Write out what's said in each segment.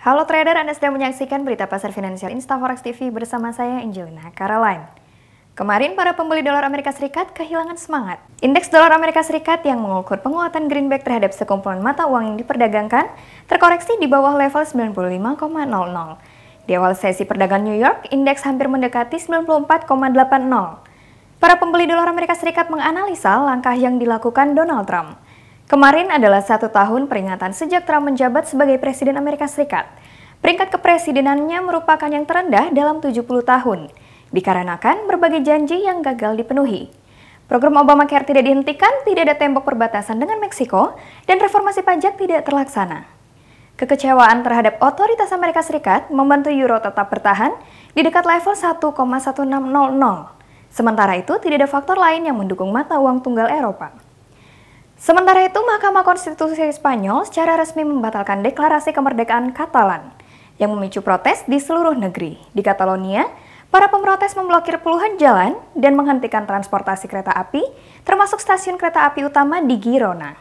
Halo trader, Anda sedang menyaksikan berita pasar finansial Instaforex TV bersama saya Angelina Caroline. Kemarin para pembeli dolar Amerika Serikat kehilangan semangat. Indeks dolar Amerika Serikat yang mengukur penguatan greenback terhadap sekumpulan mata uang yang diperdagangkan terkoreksi di bawah level 95,00. Di awal sesi perdagangan New York, indeks hampir mendekati 94,80. Para pembeli dolar Amerika Serikat menganalisa langkah yang dilakukan Donald Trump. Kemarin adalah satu tahun peringatan sejak Trump menjabat sebagai Presiden Amerika Serikat. Peringkat kepresidenannya merupakan yang terendah dalam 70 tahun, dikarenakan berbagai janji yang gagal dipenuhi. Program Obamacare tidak dihentikan, tidak ada tembok perbatasan dengan Meksiko, dan reformasi pajak tidak terlaksana. Kekecewaan terhadap otoritas Amerika Serikat membantu euro tetap bertahan di dekat level 1,1600. Sementara itu, tidak ada faktor lain yang mendukung mata uang tunggal Eropa. Sementara itu, Mahkamah Konstitusi Spanyol secara resmi membatalkan deklarasi kemerdekaan Katalan yang memicu protes di seluruh negeri. Di Catalonia, para pemrotes memblokir puluhan jalan dan menghentikan transportasi kereta api, termasuk stasiun kereta api utama di Girona.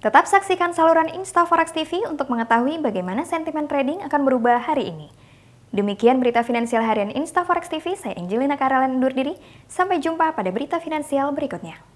Tetap saksikan saluran InstaForex TV untuk mengetahui bagaimana sentimen trading akan berubah hari ini. Demikian berita finansial harian InstaForex TV, saya Angelina Karelen undur diri. Sampai jumpa pada berita finansial berikutnya.